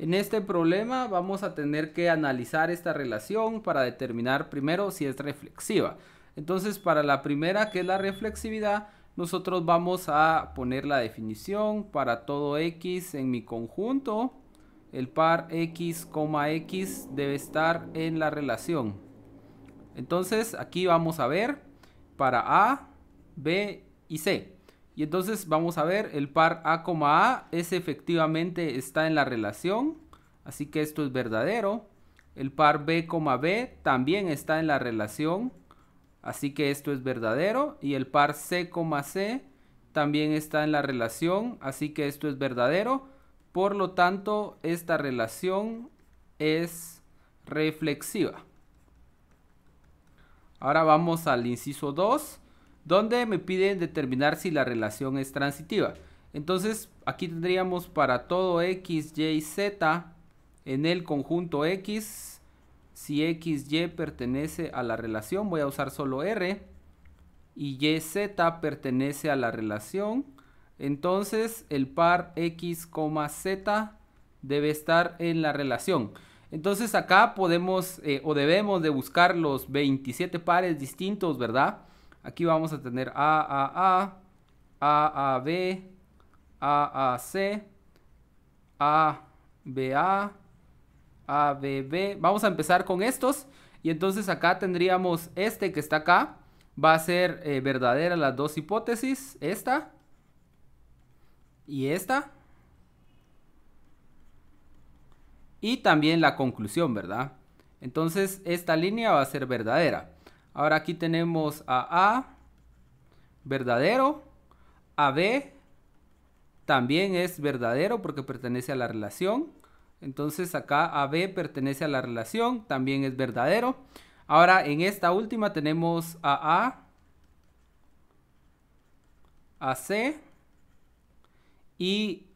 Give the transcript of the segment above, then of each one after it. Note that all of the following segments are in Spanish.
En este problema vamos a tener que analizar esta relación para determinar primero si es reflexiva. Entonces para la primera que es la reflexividad, nosotros vamos a poner la definición para todo x en mi conjunto. El par x, x debe estar en la relación. Entonces aquí vamos a ver para a, b y c. Y entonces vamos a ver, el par A, A, es efectivamente está en la relación, así que esto es verdadero. El par B, B también está en la relación, así que esto es verdadero. Y el par C, C también está en la relación, así que esto es verdadero. Por lo tanto, esta relación es reflexiva. Ahora vamos al inciso 2 donde me piden determinar si la relación es transitiva. Entonces aquí tendríamos para todo x, y, z en el conjunto x, si x, y pertenece a la relación, voy a usar solo r, y y, z pertenece a la relación, entonces el par x, z debe estar en la relación. Entonces acá podemos eh, o debemos de buscar los 27 pares distintos, ¿verdad? Aquí vamos a tener AAA, AAB, AAC, ABA, ABB. Vamos a empezar con estos. Y entonces acá tendríamos este que está acá. Va a ser eh, verdadera las dos hipótesis. Esta y esta. Y también la conclusión, ¿verdad? Entonces esta línea va a ser verdadera. Ahora aquí tenemos a A, verdadero, a B también es verdadero porque pertenece a la relación. Entonces acá b pertenece a la relación, también es verdadero. Ahora en esta última tenemos a A, c y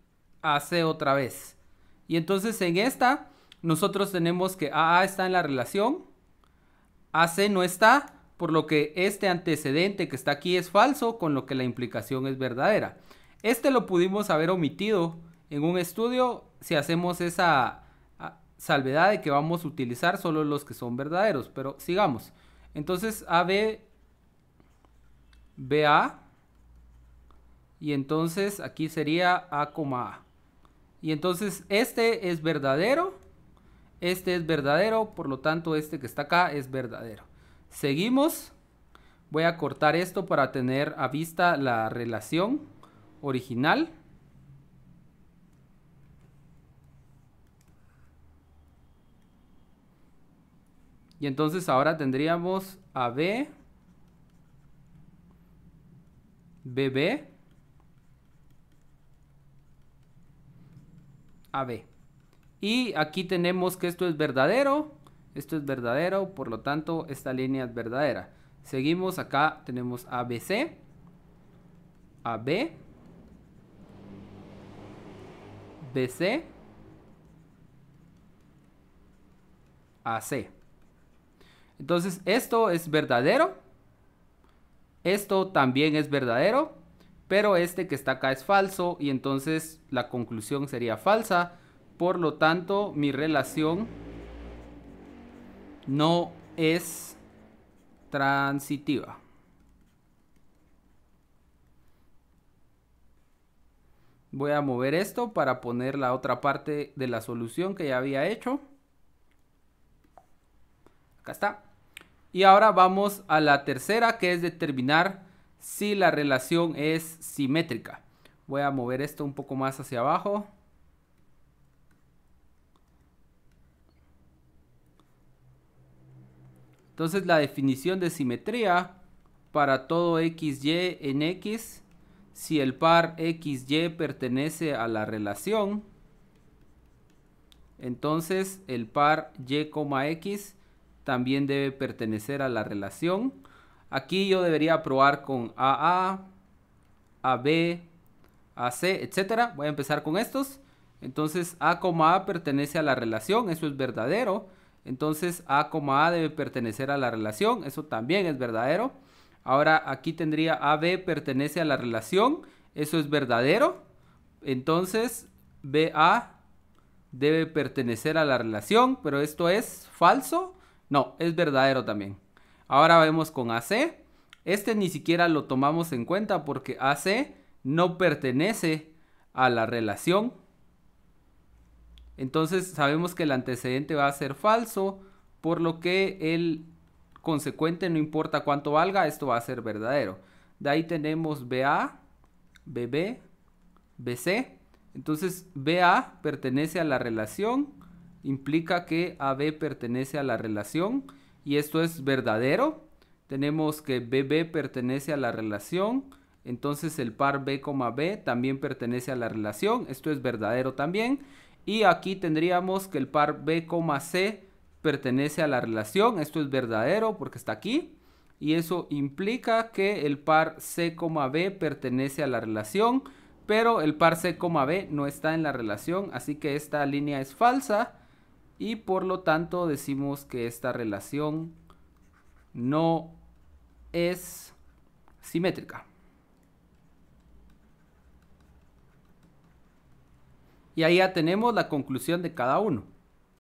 AC otra vez. Y entonces en esta nosotros tenemos que a está en la relación, AC no está, por lo que este antecedente que está aquí es falso, con lo que la implicación es verdadera. Este lo pudimos haber omitido en un estudio si hacemos esa ah, salvedad de que vamos a utilizar solo los que son verdaderos, pero sigamos. Entonces AB, BA, y entonces aquí sería A, A. Y entonces este es verdadero este es verdadero, por lo tanto este que está acá es verdadero. Seguimos. Voy a cortar esto para tener a vista la relación original. Y entonces ahora tendríamos a B, BB, AB. Y aquí tenemos que esto es verdadero, esto es verdadero, por lo tanto esta línea es verdadera. Seguimos acá, tenemos ABC, AB, BC, AC. Entonces esto es verdadero, esto también es verdadero, pero este que está acá es falso y entonces la conclusión sería falsa por lo tanto, mi relación no es transitiva. Voy a mover esto para poner la otra parte de la solución que ya había hecho. Acá está. Y ahora vamos a la tercera que es determinar si la relación es simétrica. Voy a mover esto un poco más hacia abajo. Entonces la definición de simetría para todo xy en x, si el par xy pertenece a la relación, entonces el par y, x también debe pertenecer a la relación. Aquí yo debería probar con AA, a, c, etcétera. Voy a empezar con estos. Entonces A, A pertenece a la relación, eso es verdadero. Entonces A, A debe pertenecer a la relación, eso también es verdadero. Ahora aquí tendría AB pertenece a la relación, eso es verdadero. Entonces BA debe pertenecer a la relación, pero esto es falso. No, es verdadero también. Ahora vemos con AC. Este ni siquiera lo tomamos en cuenta porque AC no pertenece a la relación. Entonces sabemos que el antecedente va a ser falso, por lo que el consecuente, no importa cuánto valga, esto va a ser verdadero. De ahí tenemos BA, BB, BC. Entonces BA pertenece a la relación, implica que AB pertenece a la relación y esto es verdadero. Tenemos que BB pertenece a la relación, entonces el par B, B también pertenece a la relación, esto es verdadero también. Y aquí tendríamos que el par B, C pertenece a la relación. Esto es verdadero porque está aquí. Y eso implica que el par C, B pertenece a la relación. Pero el par C, B no está en la relación. Así que esta línea es falsa. Y por lo tanto decimos que esta relación no es simétrica. Y ahí ya tenemos la conclusión de cada uno.